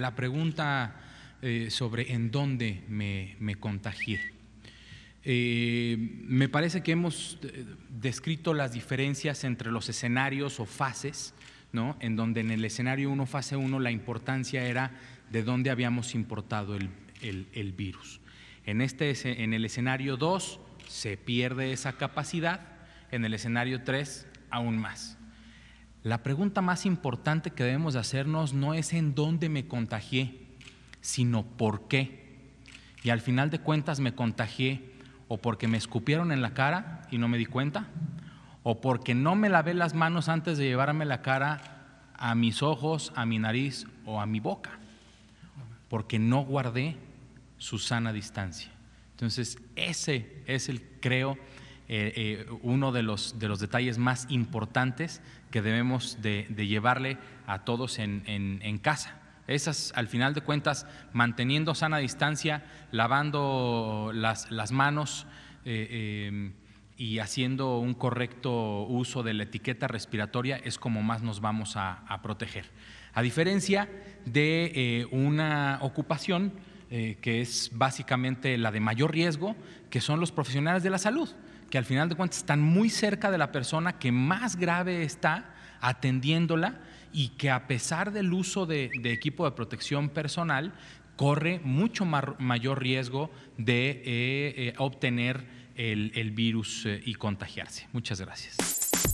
La pregunta eh, sobre en dónde me, contagié. Eh, me parece que hemos eh, descrito las diferencias entre los escenarios o fases, ¿no? en donde en el escenario 1, fase 1, la importancia era de dónde habíamos importado el, virus. En, este, en el escenario 2 se pierde esa capacidad, en el escenario 3 aún más. La pregunta más importante que debemos hacernos no es en dónde me contagié, sino por qué. Y al final de cuentas me contagié o porque me escupieron en la cara y no me di cuenta, o porque no me lavé las manos antes de llevarme la cara a mis ojos, a mi nariz o a mi boca, porque no guardé su sana distancia. Entonces, ese es el, creo, eh, eh, uno de los, detalles más importantes que debemos de, llevarle a todos en, casa. Esas, al final de cuentas, manteniendo sana distancia, lavando las, manos eh, em, y haciendo un correcto uso de la etiqueta respiratoria es como más nos vamos a, proteger. A diferencia de una ocupación que es básicamente la de mayor riesgo, que son los profesionales de la salud que al final de cuentas están muy cerca de la persona que más grave está atendiéndola y que a pesar del uso de, equipo de protección personal corre mucho mayor riesgo de eh, eh, obtener el, virus eh, y contagiarse. Muchas gracias.